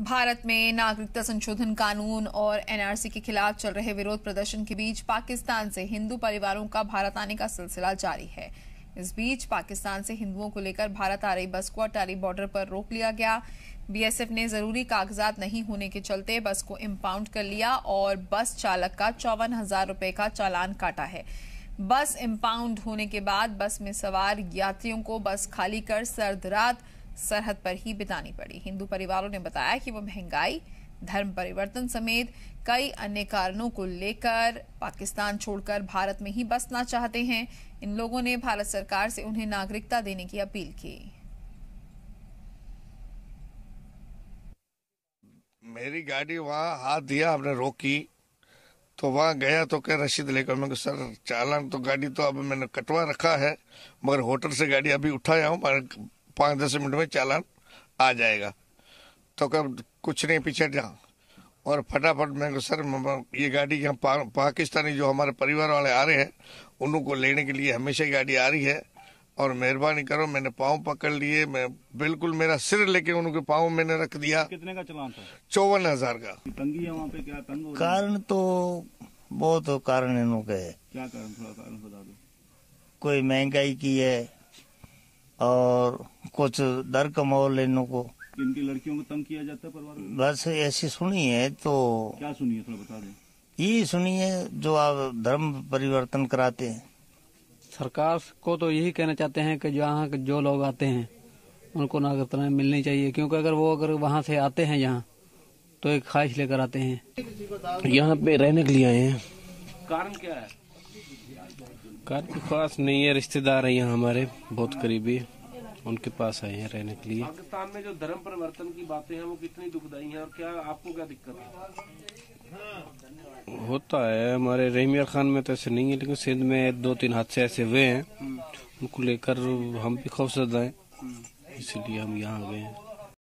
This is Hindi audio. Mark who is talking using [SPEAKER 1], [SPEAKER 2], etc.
[SPEAKER 1] भारत में नागरिकता संशोधन कानून और एनआरसी के खिलाफ चल रहे विरोध प्रदर्शन के बीच पाकिस्तान से हिंदू परिवारों का भारत आने का सिलसिला जारी है इस बीच पाकिस्तान से हिंदुओं को लेकर भारत आ रही बस को अटारी बॉर्डर पर रोक लिया गया बीएसएफ ने जरूरी कागजात नहीं होने के चलते बस को इम्पाउंड कर लिया और बस चालक का चौवन हजार रूपए का चालान काटा है बस इम्पाउंड होने के बाद बस में सवार यात्रियों को बस खाली कर सर्द रात सरहद पर ही बितानी पड़ी हिंदू परिवारों ने बताया कि वो महंगाई धर्म परिवर्तन समेत कई अन्य कारणों को लेकर पाकिस्तान छोड़कर भारत में ही बसना चाहते हैं इन लोगों ने भारत सरकार से उन्हें नागरिकता देने की अपील की
[SPEAKER 2] मेरी गाड़ी वहाँ हाथ दिया आपने रोकी तो वहाँ गया तो क्या रसीद लेकर मैं सर चालान तो गाड़ी तो अब मैंने कटवा रखा है मगर होटल से गाड़ी अभी उठाया हूँ पाँच दस मिनट में चालान आ जाएगा तो कब कुछ नहीं पीछे जा और फटाफट मैं सर ये गाड़ी यहाँ पा, पाकिस्तानी जो हमारे परिवार वाले आ रहे हैं उन को लेने के लिए हमेशा गाड़ी आ रही है और मेहरबानी करो मैंने पाँव पकड़ लिए मैं बिल्कुल मेरा सिर लेके उनके पाँव मैंने रख दिया
[SPEAKER 3] कितने का चलान था
[SPEAKER 2] चौवन हजार का
[SPEAKER 3] तंगी है वहाँ पे क्या तंग
[SPEAKER 2] कारण तो
[SPEAKER 4] बहुत कारण इनके है
[SPEAKER 3] क्या कारण थोड़ा कारण बता दो
[SPEAKER 4] कोई महंगाई की है और कुछ दर कमाओ लेनों को
[SPEAKER 3] इनकी लड़कियों को तंग किया जाता है परिवार
[SPEAKER 4] बस ऐसी सुनी है तो
[SPEAKER 3] क्या सुनी है थोड़ा बता दें
[SPEAKER 4] ये सुनी है जो आप धर्म परिवर्तन कराते हैं सरकार को तो यही कहना
[SPEAKER 5] चाहते हैं कि यहाँ जो लोग आते हैं उनको नागरिकता मिलनी चाहिए क्योंकि अगर वो अगर वहाँ से आते हैं यहाँ तो एक ख्वाहिश लेकर आते हैं यहाँ पे रहने के लिए आए हैं कारण क्या है घर के पास नहीं है रिश्तेदार है यहाँ हमारे बहुत करीबी उनके पास आए हैं रहने के लिए पाकिस्तान में जो धर्म परिवर्तन की बातें हैं वो कितनी दुखदाई हैं और क्या आपको क्या दिक्कत है हाँ। होता है हमारे रहीमिया खान में तो ऐसे नहीं है लेकिन सिंध में दो तीन हादसे ऐसे हुए हैं हम्म। उनको लेकर हम भी खौफजदा हैं हम्म। इसलिए हम यहाँ आ गए हैं